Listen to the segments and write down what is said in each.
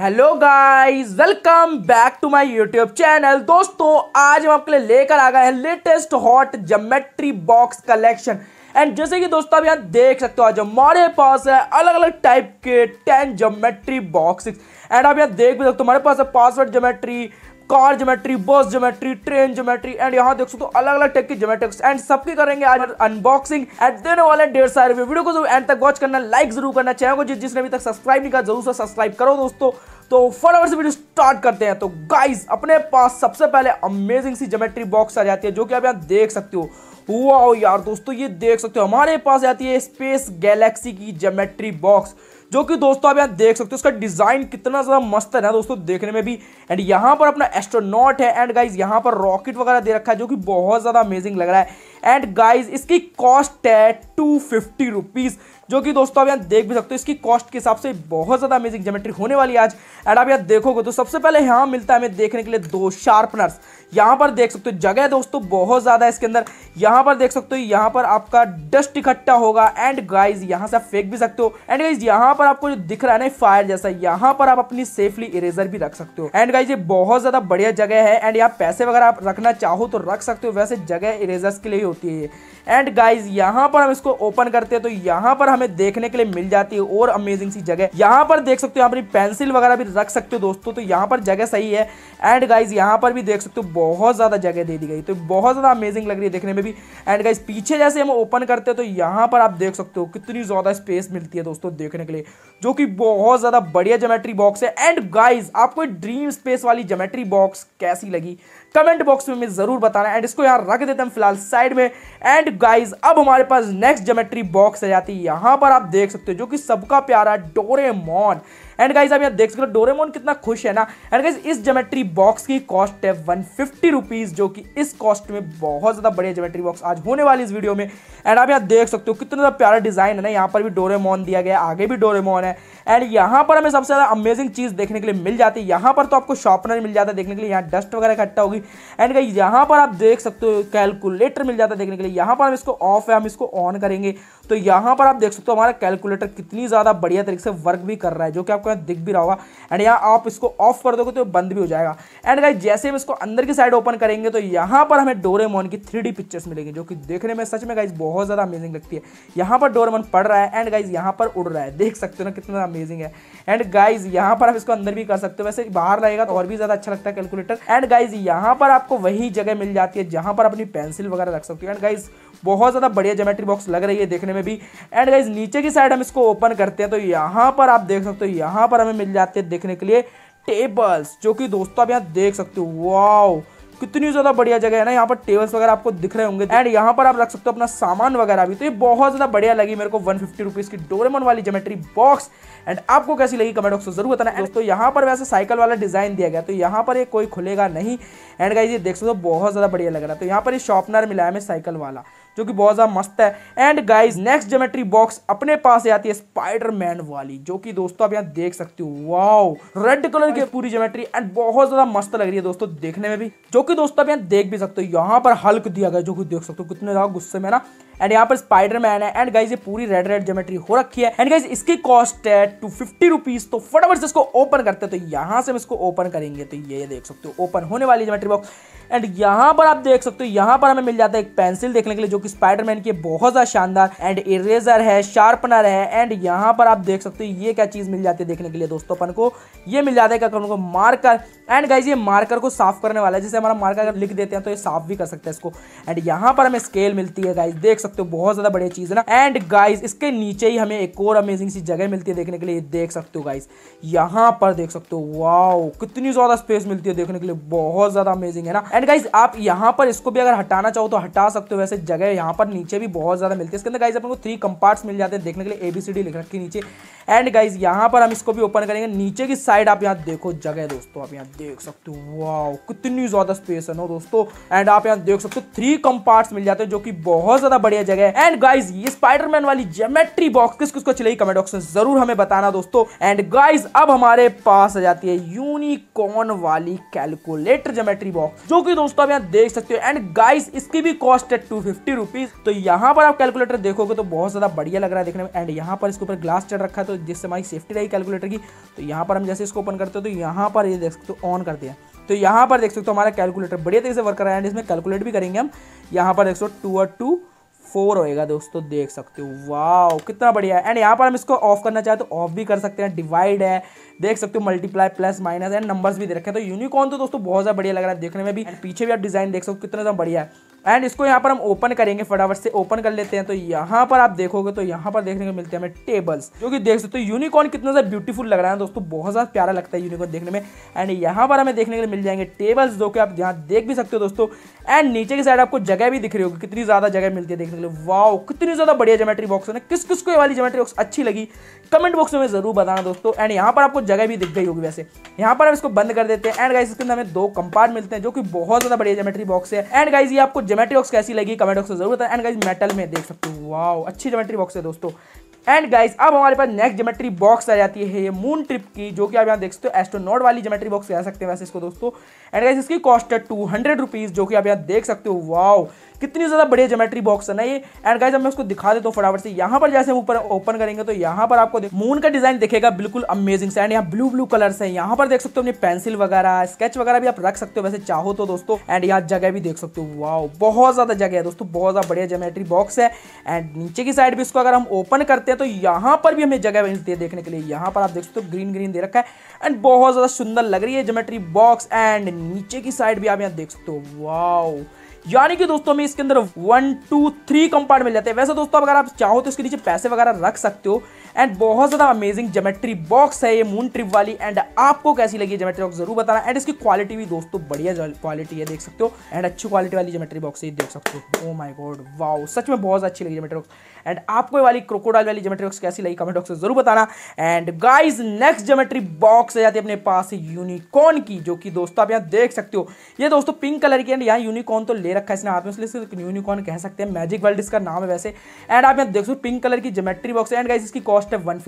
hello guys welcome back to my YouTube channel दोस्तों आज हम आपके लिए लेकर आ गए हैं latest hot geometry box collection and जैसे कि दोस्तों आप यहाँ देख सकते हो आज हमारे पास है अलग अलग टाइप के टेन जोमेट्री बॉक्स एंड आप यहाँ देख भी सकते हो हमारे पास है password geometry car geometry bus geometry train geometry and यहाँ देख सकते अलग अलग टाइप की ज्योमेट्रिक्स एंड सबके करेंगे आज अनबॉक्सिंग एंड देने वाले डेढ़ सारे वीडियो को जरूर एंड तक वॉच करना लाइक जरूर करना चैनल को जिस जिसने अभी तक सब्सक्राइब नहीं किया जरूर से सब्सक्राइब करो दोस्तों तो फटाफट से वीडियो स्टार्ट करते हैं तो गाइज अपने पास सबसे पहले अमेजिंग सी ज्योमेट्री बॉक्स आ जाती है जो कि आप यहाँ देख सकते हो वाओ यार दोस्तों ये देख सकते हो हमारे पास आती है स्पेस गैलेक्सी की ज्योमेट्री बॉक्स जो कि दोस्तों आप यहाँ देख सकते हो उसका डिज़ाइन कितना ज़्यादा मस्त है ना दोस्तों देखने में भी एंड यहाँ पर अपना एस्ट्रोनॉट है एंड गाइज यहाँ पर रॉकेट वगैरह दे रखा है जो कि बहुत ज़्यादा अमेजिंग लग रहा है एंड गाइज इसकी कॉस्ट है टू फिफ्टी रुपीज़ जो कि दोस्तों आप यहाँ देख भी सकते हो इसकी कॉस्ट के हिसाब से बहुत ज़्यादा अमेजिंग जोमेट्री होने वाली आज एंड आप यहाँ देखोगे तो सबसे पहले यहाँ मिलता है हमें देखने के लिए दो शार्पनर्स यहाँ पर देख सकते हो जगह दोस्तों बहुत ज़्यादा इसके अंदर यहाँ पर देख सकते हो यहाँ पर आपका डस्ट इकट्ठा होगा एंड गाइज यहाँ से आप फेंक भी सकते हो एंड गाइज यहाँ पर आपको जो दिख रहा है ना फायर जैसा यहाँ पर आप अपनी सेफली इरेजर भी रख सकते हो एंड गाइज ये बहुत ज़्यादा बढ़िया जगह है एंड यहाँ पैसे वगैरह आप रखना चाहो तो रख सकते हो वैसे जगह इरेजर्स के लिए ही होती है एंड गाइज यहाँ पर हम इसको ओपन करते हैं तो यहाँ पर हमें देखने के लिए मिल जाती है और अमेजिंग सी जगह यहाँ पर देख सकते हो अपनी पेंसिल वगैरह भी रख सकते हो दोस्तों तो यहाँ पर जगह सही है एंड गाइज यहाँ पर भी देख सकते हो बहुत ज़्यादा जगह दे दी गई तो बहुत ज़्यादा अमेजिंग लग रही है देखने में भी एंड गाइज पीछे जैसे हम ओपन करते हैं तो यहाँ पर आप देख सकते हो कितनी ज़्यादा स्पेस मिलती है दोस्तों देखने के लिए जो कि बहुत ज़्यादा बढ़िया जोमेट्री बॉक्स है एंड गाइज आपको ड्रीम स्पेस वाली जोमेट्री बॉक्स कैसी लगी कमेंट बॉक्स में ज़रूर बताना एंड इसको यहाँ रख देते हैं फिलहाल साइड में एंड गाइज अब हमारे पास नेक्स्ट जोमेट्री बॉक्स आ जाती है यहाँ पर आप देख सकते हो जो कि सबका प्यारा डोरेमोन एंड गाइज आप यहाँ देख सकते हो डोरेमोन कितना खुश है ना एंड गाइज इस जोमेट्री बॉक्स की कॉस्ट है वन फिफ्टी रुपीज जो कि इस कॉस्ट में बहुत ज़्यादा बढ़िया जोमेट्री बॉक्स आज होने वाली इस वीडियो में एंड आप यहाँ देख सकते हो कितना ज़्यादा प्यारा डिज़ाइन है ना यहाँ पर भी डोरेमोन दिया गया आगे भी डोरेमोन है एंड यहाँ पर हमें सबसे ज़्यादा अमेजिंग चीज़ देखने के लिए मिल जाती है यहाँ पर तो आपको शॉपनर मिल जाता है देखने के लिए यहाँ डस्ट वगैरह इकट्ठा होगी एंड गाइज यहाँ पर आप देख सकते हो कैलकुलेटर मिल जाता है देखने के लिए यहाँ पर हम इसको ऑफ है हम इसको ऑन करेंगे तो यहाँ पर आप देख सकते हो हमारा कैलकुलेटर कितनी ज़्यादा बढ़िया तरीके से वर्क भी कर रहा है जो कि आपको यहाँ दिख भी रहा होगा एंड यहाँ आप इसको ऑफ कर दोगे तो बंद भी हो जाएगा एंड गाइज जैसे हम इसको अंदर की साइड ओपन करेंगे तो यहाँ पर हमें डोरेमोन की थ्री पिक्चर्स मिलेगी जो कि देखने में सच में गाइज बहुत ज़्यादा अमेजिंग लगती है यहाँ पर डोरेमोन पड़ रहा है एंड गाइज यहाँ पर उड़ रहा है देख सकते हो ना कितना अमेजिंग है एंड गाइज यहाँ पर आप इसको अंदर भी कर सकते हो वैसे बाहर रहेगा तो और भी ज़्यादा अच्छा लगता है कैलकुलेटर एंड गाइज यहाँ पर आपको वही जगह मिल जाती है जहाँ पर अपनी पेंसिल वगैरह रख सकते हो एंड गाइज बहुत ज़्यादा बढ़िया जोमेट्री बॉक्स लग रही है देखने में भी एंड गाइज नीचे की साइड हम इसको ओपन करते हैं तो यहाँ पर आप देख सकते हो यहाँ पर हमें मिल जाते हैं देखने के लिए टेबल्स जो कि दोस्तों आप यहाँ देख सकते हो वाओ कितनी ज़्यादा बढ़िया जगह है ना यहाँ पर टेबल्स वगैरह आपको दिख रहे होंगे एंड यहाँ पर आप रख सकते हो अपना सामान वगैरह भी तो ये बहुत ज़्यादा बढ़िया लगी मेरे को वन फिफ्टी की डोरेमन वाली जोमेट्री बॉक्स एंड आपको कैसी लगी कमेंट बॉक्स में जरूर बताना एंड तो यहाँ पर वैसे साइकिल वाला डिज़ाइन दिया गया तो यहाँ पर ये कोई खुलेगा नहीं एंड गाइज ये देख सकते हो बहुत ज़्यादा बढ़िया लग रहा है तो यहाँ पर ये मिला है हमें साइकिल वाला जो कि बहुत ज़्यादा मस्त है and guys next geometry box अपने पास आती है स्पाइडरमैन वाली जो कि दोस्तों आप यहाँ देख सकते हो वाओ रेड कलर की पूरी जोमेट्री एंड बहुत ज़्यादा मस्त लग रही है दोस्तों देखने में भी जो कि दोस्तों आप यहाँ देख भी सकते हो यहाँ पर हल्क दिया गया जो कि देख सकते हो कितने ज़्यादा गुस्से में ना एंड यहाँ पर स्पाइडरमैन है एंड गाइज ये पूरी रेड रेड जोमेट्री हो रखी है एंड गाइज इसकी कॉस्ट है टू फिफ्टी रुपीज तो फटाफट से इसको ओपन करते हैं तो यहाँ से हम इसको ओपन करेंगे तो ये देख सकते हो ओपन होने वाली जोमेट्री बॉक्स एंड यहाँ पर आप देख सकते हो यहाँ पर हमें मिल जाता है एक पेंसिल देखने के लिए जो कि स्पाइडरमैन की बहुत ज़्यादा शानदार एंड इरेजर है शार्पनर है एंड यहाँ पर आप देख सकते हो ये क्या चीज़ मिल जाती है देखने के लिए दोस्तों अपन को ये मिल जाता है क्या उनको मार्कर एंड गाइज ये मार्कर को साफ करने वाला है जैसे हमारा मार्कर अगर लिख देते हैं तो ये साफ भी कर सकते हैं इसको एंड यहाँ पर हमें स्केल मिलती है गाइज देख सकते हो बहुत ज़्यादा बढ़िया चीज़ है ना एंड गाइज इसके नीचे ही हमें एक और अमेजिंग सी जगह मिलती है देखने के लिए देख सकते हो गाइज यहाँ पर देख सकते हो वाओ कितनी ज़्यादा स्पेस मिलती है देखने के लिए बहुत ज़्यादा अमेजिंग है ना एंड गाइज आप यहाँ पर इसको भी अगर हटाना चाहो तो हटा सकते हो वैसे जगह यहाँ पर नीचे भी बहुत ज़्यादा मिलती है इसके अंदर गाइज अपन को थ्री कंपार्ट्स मिल जाते हैं देखने के लिए ए बी सी डी लिख रखी नीचे एंड गाइज यहाँ पर हम इसको भी ओपन करेंगे नीचे की साइड आप यहाँ देखो जगह दोस्तों आप यहाँ देख सकते हो वाह कितनी ज़्यादा स्पेस है ना दोस्तों एंड आप यहाँ देख सकते हो थ्री कंपार्ट्स मिल जाते हैं जो कि बहुत ज़्यादा बढ़िया जगह है एंड गाइज ये स्पाइडरमैन वाली जोमेट्री बॉक्स किस किसको चलेगी कमेंट बॉक्स में ज़रूर हमें बताना दोस्तों एंड गाइज अब हमारे पास आ जाती है यूनिकॉर्न वाली कैलकुलेटर जोमेट्री बॉक्स जो कि दोस्तों आप यहाँ देख सकते हो एंड गाइस इसकी भी कॉस्ट है टू फिफ्टी रुपीज तो यहाँ पर आप कैलकुलेटर देखोगे तो बहुत ज्यादा बढ़िया लग रहा है देखने में एंड यहाँ पर इसके ऊपर ग्लास चढ़ रखा है तो जिससे हमारी सेफ्टी रही कैलकुलेटर की तो यहाँ पर हम जैसे इसको ओपन करते हो तो यहाँ पर ये देख सकते हो ऑन कर दिया तो यहाँ पर देख सकते हो हमारा कैलकुलेटर बढ़िया तरीके से वर्क कर रहा है एंड इसमें कैलकुलेट भी करेंगे हम यहाँ पर देख सकते हो टू और टू फोर होएगा दोस्तों देख सकते हो वाओ कितना बढ़िया है एंड यहाँ पर हम इसको ऑफ करना चाहें तो ऑफ भी कर सकते हैं डिवाइड है देख सकते हो multiply plus minus and numbers भी दे रखे हैं तो यूनिकॉर्न तो दोस्तों बहुत ज़्यादा बढ़िया लग रहा है देखने में भी पीछे भी आप डिज़ाइन देख सकते हो कितना ज़्यादा बढ़िया है एंड इसको यहाँ पर हम ओपन करेंगे फटाफट से ओपन कर लेते हैं तो यहाँ पर आप देखोगे तो यहाँ पर देखने को मिलते हैं हमें टेबल्स जो कि देख सकते हो तो यूनिकॉर्न कितना सा ब्यूटीफुल लग रहा है दोस्तों बहुत ज़्यादा प्यारा लगता है यूनिकॉर्न देखने में एंड यहाँ पर हमें देखने के लिए मिल जाएंगे टेबल्स जो कि आप यहाँ देख भी सकते हो दोस्तों एंड नीचे की साइड आपको जगह भी दिख रही होगी कितनी ज़्यादा जगह मिलती है देखने के लिए वाओ कितनी ज़्यादा बढ़िया जोमेट्री बॉक्स है किस किस को ये वाली जोमेट्री बॉक्स अच्छी लगी कमेंट बॉक्स में ज़रूर बताना दोस्तों एंड यहाँ पर आपको जगह भी दिख गई होगी वैसे यहाँ पर हम इसको बंद कर देते हैं एंड गाइज इसके अंदर हमें दो कंपार्ट मिलते हैं जो कि बहुत ज़्यादा बढ़िया जोमेट्री बॉक्स है एंड गाइज ये आपको जोमेट्री बॉक्स कैसी लगी कमेंट बॉक्स में जरूर बताएं एंड गाइज मेटल में देख सकते हो वाओ अच्छी जोमेट्री बॉक्स है दोस्तों एंड गाइज अब हमारे पास नेक्स्ट जोमेट्री बॉक्स आ जाती है ये मून ट्रिप की जो कि आप यहाँ देख सकते हो एस्ट्रोनॉट वाली जोमेट्री बॉक्स कह सकते हैं वैसे इसको दोस्तों एंड गाइज इसकी कॉस्ट है टू हंड्रेड रुपीज़ जो कि आप यहाँ देख सकते हो वाओ कितनी ज़्यादा बढ़िया जोमेट्री बॉक्स है ना ये एंड गाइज मैं उसको दिखा देता हूँ फटाफट से यहाँ पर जैसे ऊपर ओपन करेंगे तो यहाँ पर आपको मून का डिजाइन दिखेगा बिल्कुल अमेजिंग एंड यहाँ ब्लू ब्लू कलर्स है यहाँ पर देख सकते हो अपनी पेंसिल वगैरह स्केच वगैरह भी आप रख सकते हो वैसे चाहो तो दोस्तों एंड यहाँ जगह भी देख सकते हो वाओ बहुत ज़्यादा जगह है दोस्तों बहुत ज़्यादा बढ़िया जोमेट्री बॉक्स है एंड नीचे की साइड भी इसको अगर हम ओपन करते हैं तो यहाँ पर भी हमें जगह मिलती है देखने के लिए यहाँ पर आप देख सकते हो ग्रीन ग्रीन दे रखा है एंड बहुत ज़्यादा सुंदर लग रही है जोमेट्री बॉक्स एंड नीचे की साइड भी आप यहाँ देख सकते हो वाओ यानी कि दोस्तों हमें इसके अंदर वन टू थ्री कंपार्ट मिल जाते हैं वैसे दोस्तों अगर आप चाहो तो इसके नीचे पैसे वगैरह रख सकते हो एंड बहुत ज़्यादा अमेजिंग जोमेट्री बॉक्स है ये मून ट्रिप वाली एंड आपको कैसी लगी जोमेट्री बॉक्स जरूर बताना एंड इसकी क्वालिटी भी दोस्तों बढ़िया क्वालिटी है देख सकते हो एंड अच्छी क्वालिटी वाली जोमेट्री बॉक्स ये देख सकते हो माई गॉड वाओ सच में बहुत अच्छी लगी जोमेट्री बॉक्स एंड आपको वाली क्रोकोडाइल वाली जोमेट्री बॉक्स कैसी लगी कमेंट बॉक्स में जरूर बताना and guys next geometry box जाती है अपने पास यूनिकॉर्न की जो कि दोस्तों आप यहाँ देख सकते हो ये दोस्तों पिंक कलर की एंड यहाँ यूनिकॉर्न तो ले रखा है इसने हाथ में इसलिए यूनिकॉर्न कह सकते हैं मैजिक वर्ल्ड इसका नाम है वैसे एंड आप यहाँ देख सकते हो पिंक कलर की जोमेट्री बॉक्स एंड गाइज इसकी कॉस्ट है वन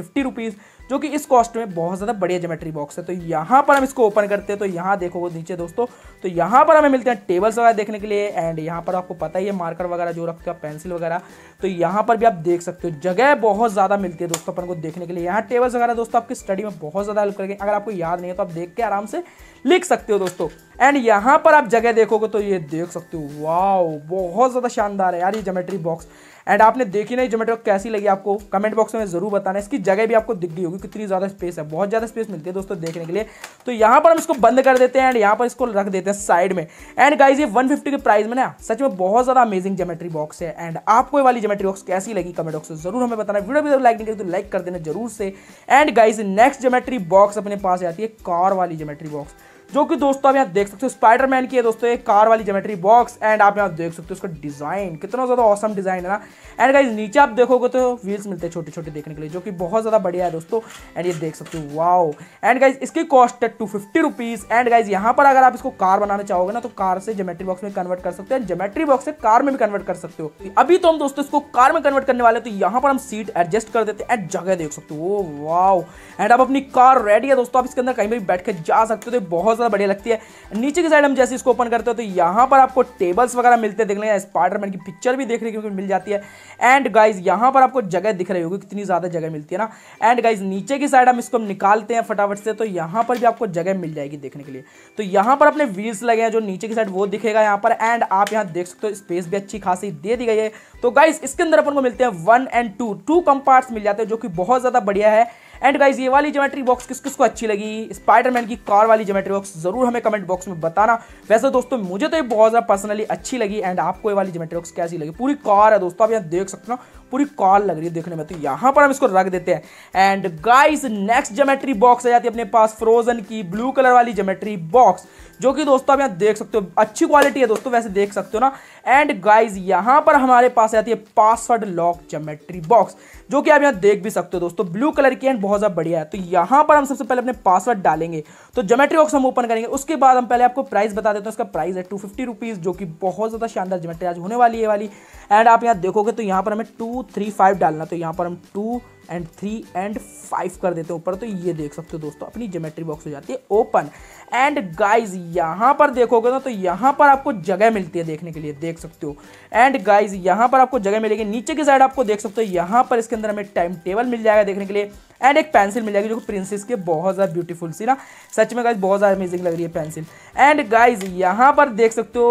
जो कि इस कॉस्ट में बहुत ज़्यादा बढ़िया जोमेट्री बॉक्स है तो यहाँ पर हम इसको ओपन करते हैं तो यहाँ देखो नीचे दोस्तों तो यहाँ पर हमें मिलते हैं टेबल्स वगैरह देखने के लिए एंड यहाँ पर आपको पता ही है मार्कर वगैरह जो रखते हो पेंसिल वगैरह तो यहाँ पर भी आप देख सकते हो जगह बहुत ज़्यादा मिलती है दोस्तों अपन को देखने के लिए यहाँ टेबल्स वगैरह दोस्तों आपकी स्टडी में बहुत ज़्यादा हेल्प करेंगे अगर आपको याद नहीं है तो आप देख के आराम से लिख सकते हो दोस्तों एंड यहाँ पर आप जगह देखोगे तो ये देख सकते हो वाओ बहुत ज़्यादा शानदार है यार ये जोमेट्री बॉक्स एंड आपने देखी नहीं जोमेट्री कैसी लगी आपको कमेंट बॉक्स में ज़रूर बताना इसकी जगह भी आपको दिख गई होगी कितनी ज़्यादा स्पेस है बहुत ज़्यादा स्पेस मिलती है दोस्तों देखने के लिए तो यहाँ पर हम इसको बंद कर देते हैं एंड यहाँ पर इसको रख देते हैं साइड में एंड गाइज ये वन के प्राइस में ना सच में बहुत ज़्यादा अमेजिंग जोमेट्री बॉक्स है एंड आपको वाली जोमेट्री बॉक्स कैसी लगी कमेंट बॉक्स में ज़रूर हमें बताना वीडियो भी लाइक नहीं करें तो लाइक कर देना जरूर से and guys next geometry box अपने पास आती है कार वाली जोमेट्री बॉक्स जो कि दोस्तों आप यहाँ देख सकते हो स्पाइडरमैन की है दोस्तों एक कार वाली जोमेट्री बॉक्स एंड आप यहाँ देख सकते हो उसका डिज़ाइन कितना ज़्यादा औसम डिज़ाइन है ना एंड गाइज नीचे आप देखोगे तो व्हील्स मिलते हैं छोटे छोटे देखने के लिए जो कि बहुत ज़्यादा बढ़िया है दोस्तों एंड ये देख सकते हो वाओ एंड गाइज इसकी कॉस्ट है two fifty rupees and guys यहाँ पर अगर आप इसको कार बनाना चाहोगे ना तो कार से जोमेट्री बॉक्स में कन्वर्ट कर सकते हैं जोमेट्री बॉक्स से कार में भी कन्वर्ट कर सकते हो अभी तो हम दोस्तों इसको कार में कन्वर्ट करने वाले तो यहाँ पर हम सीट एडजस्ट कर देते हैं एंड जगह देख सकते हो वाओ oh, एंड आप अपनी कार रेडी है दोस्तों आप इसके अंदर कहीं भी बैठ के जा सकते हो तो बहुत बहुत ज़्यादा बढ़िया लगती है नीचे की साइड हम जैसे इसको ओपन करते हैं तो यहाँ पर आपको टेबल्स वगैरह मिलते हैं देखने हैं स्पाइडरमैन की पिक्चर भी देखने को मिल जाती है एंड गाइज यहाँ पर आपको जगह दिख रही होगी कितनी ज़्यादा जगह मिलती है ना एंड गाइज नीचे की साइड हम इसको निकालते हैं फटाफट से तो यहाँ पर भी आपको जगह मिल जाएगी देखने के लिए तो यहाँ पर अपने व्हील्स लगे हैं जो नीचे की साइड वो दिखेगा यहाँ पर एंड आप यहाँ देख सकते हो स्पेस भी अच्छी खासी दे दी गई है तो गाइज इसके अंदर अपन को मिलते हैं one and two two compartments मिल जाते हैं जो कि बहुत ज़्यादा बढ़िया है एंड गाइज ये वाली जोमेट्री बॉक्स किस किस को अच्छी लगी स्पाइडरमैन की कार वाली जोमेट्री बॉक्स जरूर हमें कमेंट बॉक्स में बताना वैसे दोस्तों मुझे तो ये बहुत ज़्यादा पर्सनली अच्छी लगी एंड आपको ये वाली जोमेट्री बॉक्स कैसी लगी पूरी कार है दोस्तों आप यहाँ देख सकते हो पूरी कार लग रही है देखने में तो यहाँ पर हम इसको रख देते हैं and guys next geometry box आ जाती है अपने पास फ्रोजन की ब्लू कलर वाली जोमेट्री बॉक्स जो कि दोस्तों आप यहाँ देख सकते हो अच्छी क्वालिटी है दोस्तों वैसे देख सकते हो ना एंड गाइज यहाँ पर हमारे पास आती है पासवर्ड लॉक जोमेट्री बॉक्स जो कि आप यहाँ देख भी सकते हो दोस्तों ब्लू कलर की एंड बहुत ज़्यादा बढ़िया है तो यहाँ पर हम सबसे पहले अपने पासवर्ड डालेंगे तो जोमेट्री बॉक्स हम ओपन करेंगे उसके बाद हम पहले आपको प्राइस बता देते हैं उसका प्राइस है टू फिफ्टी जो कि बहुत ज़्यादा शानदार जोमेट्री आज होने वाली है वाली एंड आप यहाँ देखोगे तो यहाँ पर हमें टू थ्री फाइव डालना तो यहाँ पर हम two and three and five कर देते हैं ऊपर तो ये देख सकते हो दोस्तों अपनी जोमेट्री बॉक्स हो जाती है ओपन एंड गाइज यहाँ पर देखोगे ना तो यहाँ पर आपको जगह मिलती है देखने के लिए देख सकते हो एंड गाइज यहाँ पर आपको जगह मिलेगी नीचे की साइड आपको देख सकते हो यहाँ पर इसके अंदर हमें टाइम टेबल मिल जाएगा देखने के लिए एंड एक पेंसिल मिल जाएगी जो कि प्रिंसेस के बहुत ज़्यादा ब्यूटीफुल सी ना सच में गाइज बहुत ज़्यादा अमेजिंग लग रही है पेंसिल एंड गाइज यहाँ पर देख सकते हो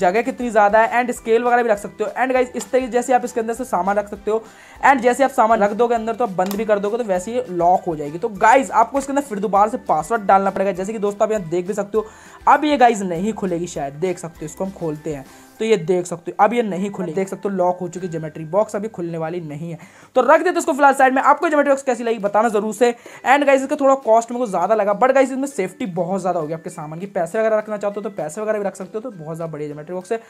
जगह कितनी ज़्यादा है एंड स्केल वगैरह भी रख सकते हो एंड गाइज इस तरीके जैसे आप इसके अंदर से सामान रख सकते हो एंड जैसे आप सामान रख दोगे अंदर तो आप बंद भी कर दोगे तो वैसे ही लॉक हो जाएगी तो गाइज आपको इसके अंदर फिर दोबारा से पासवर्ड डालना पड़ेगा जैसे कि दोस्तों आप यहाँ देख भी सकते हो अब ये गाइज नहीं खुलेगी शायद देख सकते हो इसको हम खोलते हैं तो ये देख सकते हो अब ये नहीं खुले देख सकते हो लॉक हो चुकी जोमेट्री बॉक्स अभी खुलने वाली नहीं है तो रख देते इसको फिलहाल साइड में आपको जोमेट्री बॉक्स कैसी लगी बताना जरूर से एंड गाइज इसका थोड़ा कॉस्ट मेरे को ज़्यादा लगा बट गाइस इसमें सेफ्टी बहुत ज़्यादा होगी आपके सामान की पैसे वगैरह रखना चाहते हो तो पैसे वगैरह भी रख सकते हो तो बहुत ज़्यादा बढ़िया जोमेट्री बॉक्स है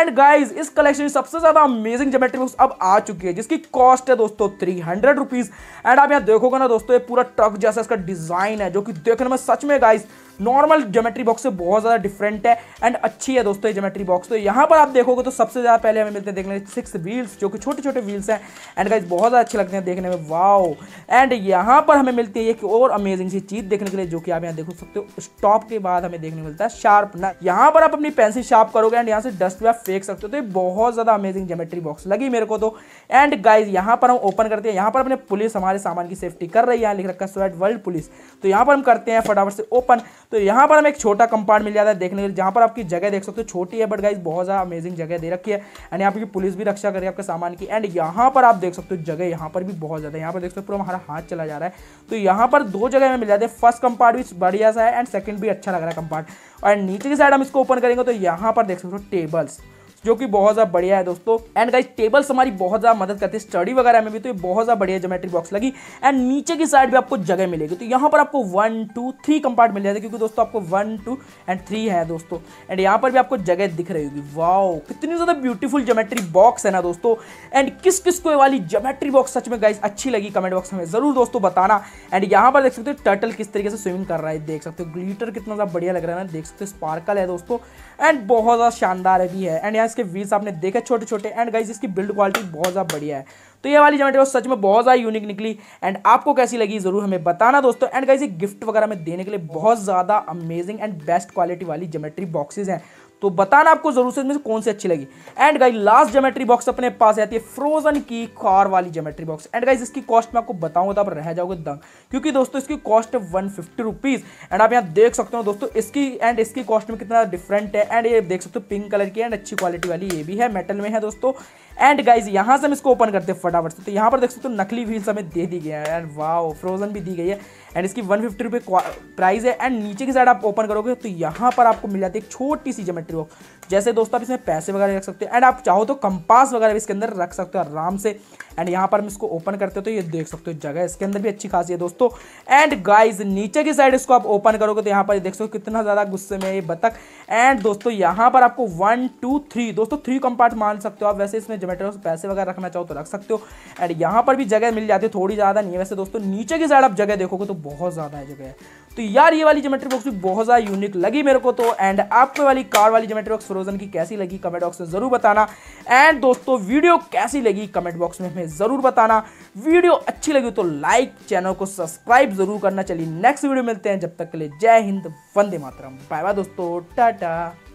एंड गाइज इस कलेक्शन में सबसे ज़्यादा अमेजिंग जोमेट्री बॉक्स अब आ चुकी है जिसकी कॉस्ट है दोस्तों थ्री हंड्रेड रुपीज़ एंड आप यहाँ देखोगे ना दोस्तों पूरा ट्रक जैसा इसका डिज़ाइन है जो कि देखने में सच में गाइज नॉर्मल ज्योमेट्री बॉक्स से बहुत ज़्यादा डिफरेंट है एंड अच्छी है दोस्तों ये ज्योमेट्री बॉक्स तो यहाँ पर आप देखोगे तो सबसे ज़्यादा पहले हमें मिलते हैं देखने सिक्स व्हील्स जो कि छोटे छोटे व्हील्स हैं एंड गाइज बहुत ज़्यादा अच्छे लगते हैं देखने में वाओ एंड यहाँ पर हमें मिलती है एक और अमेजिंग सी चीज़ देखने के लिए जो कि आप यहाँ देख सकते हो स्टॉप के बाद हमें देखने को मिलता है ना यहाँ पर आप अपनी पेंसिल शार्प करोगे एंड यहाँ से डस्ट भी आप फेंक सकते हो तो ये बहुत ज़्यादा अमेजिंग ज्योमेट्री बॉक्स लगी मेरे को तो एंड गाइज यहाँ पर हम ओपन करते हैं यहाँ पर अपने पुलिस हमारे सामान की सेफ्टी कर रही है लिख रखा स्वेट वर्ल्ड पुलिस तो यहाँ पर हम करते हैं फटाफट से ओपन तो यहाँ पर हमें एक छोटा कंपार्ट मिल जाता है देखने के लिए जहाँ पर आपकी जगह देख सकते हो छोटी है बट गाइज बहुत ज़्यादा अमेजिंग जगह दे रखी है एंड यहाँ की पुलिस भी रक्षा करेगी आपके सामान की एंड यहाँ पर आप देख सकते हो जगह यहाँ पर भी बहुत ज़्यादा यहाँ पर देख सकते हो पूरा हमारा हाथ चला जा रहा है तो यहाँ पर दो जगह हमें मिल जाते हैं फर्स्ट कंपार्ट भी बढ़िया सा है एंड सेकेंड भी अच्छा लग रहा है कंपार्ट एंड नीचे की साइड हम इसको ओपन करेंगे तो यहाँ पर देख सकते हो टेबल्स जो कि बहुत ज़्यादा बढ़िया है दोस्तों एंड गाइज टेबल्स हमारी बहुत ज़्यादा मदद करती है स्टडी वगैरह में भी तो ये बहुत ज़्यादा बढ़िया जोमेट्री बॉक्स लगी एंड नीचे की साइड भी आपको जगह मिलेगी तो यहाँ पर आपको वन टू थ्री कंपार्ट मिल जाएगा क्योंकि दोस्तों आपको वन टू एंड थ्री है दोस्तों एंड यहाँ पर भी आपको जगह दिख रही होगी वाओ कितनी ज़्यादा ब्यूटीफुल जोमेट्री बॉक्स है ना दोस्तों एंड किस किस को वाली जोमेट्री बॉक्स सच में गाइस अच्छी लगी कमेंट बॉक्स में ज़रूर दोस्तों बताना एंड यहाँ पर देख सकते हो टर्टल किस तरीके से स्विमिंग कर रहा है देख सकते हो ग्लीटर कितना ज़्यादा बढ़िया लग रहा है ना देख सकते हो स्पार्कल है दोस्तों एंड बहुत ज़्यादा शानदार भी है एंड यहाँ इसके व्हील्स आपने देखे छोटे छोटे एंड गाइज इसकी बिल्ड क्वालिटी बहुत ज़्यादा बढ़िया है तो ये वाली जोमेटो सच में बहुत ज़्यादा यूनिक निकली एंड आपको कैसी लगी ज़रूर हमें बताना दोस्तों एंड गाइज ये गिफ्ट वगैरह में देने के लिए बहुत ज़्यादा अमेजिंग एंड बेस्ट क्वालिटी वाली जोमेट्री बॉक्सेज हैं तो बताना आपको जरूर से इसमें कौन सी अच्छी लगी and guys last geometry box अपने पास आती है फ्रोजन की कार वाली जोमेट्री बॉक्स एंड गाइज इसकी कॉस्ट मैं आपको बताऊंगा तो आप रह जाओगे दंग क्योंकि दोस्तों इसकी कॉस्ट है वन एंड आप यहाँ देख सकते हो दोस्तों इसकी एंड इसकी कॉस्ट में कितना डिफरेंट है एंड ये देख सकते हो पिंक कलर की एंड अच्छी क्वालिटी वाली ये भी है मेटल में है दोस्तों एंड गाइज यहाँ से हम इसको ओपन करते हैं फटाफट से तो यहाँ पर देख सकते हो तो नकली व्हील्स हमें दे दी गई है एंड वाओ फ्रोजन भी दी गई है एंड इसकी वन फिफ्टी रुपये प्राइस है एंड नीचे की साइड आप ओपन करोगे तो यहाँ पर आपको मिल जाती है एक छोटी सी जोमेट्री बॉक्स जैसे दोस्तों आप इसमें पैसे वगैरह रख सकते हो एंड आप चाहो तो कंपास वगैरह भी इसके अंदर रख सकते हो आराम से एंड यहाँ पर हम इसको ओपन करते हो तो ये देख सकते हो जगह इसके अंदर भी अच्छी खासी है दोस्तों एंड गाइज नीचे की साइड इसको आप ओपन करोगे तो यहाँ पर देख सकते हो कितना ज़्यादा गुस्से में ये बतख एंड दोस्तों यहाँ पर आपको वन टू थ्री दोस्तों थ्री कंपार्ट मान सकते हो आप वैसे इसमें मेटेरियल उस पैसे वगैरह रखना चाहो तो रख सकते हो एंड यहाँ पर भी जगह मिल जाती है थोड़ी ज़्यादा नहीं है वैसे दोस्तों नीचे की साइड आप जगह देखोगे तो बहुत ज़्यादा है जगह तो यार ये वाली जोमेट्री बॉक्स भी बहुत ज़्यादा यूनिक लगी मेरे को तो एंड आपको वाली कार वाली जोमेट्री बॉक्स फ्रोजन की कैसी लगी कमेंट बॉक्स में ज़रूर बताना एंड दोस्तों वीडियो कैसी लगी कमेंट बॉक्स में हमें ज़रूर बताना वीडियो अच्छी लगी तो लाइक चैनल को सब्सक्राइब ज़रूर करना चलिए नेक्स्ट वीडियो मिलते हैं जब तक के लिए जय हिंद वंदे मातरम बाय बाय दोस्तों टाटा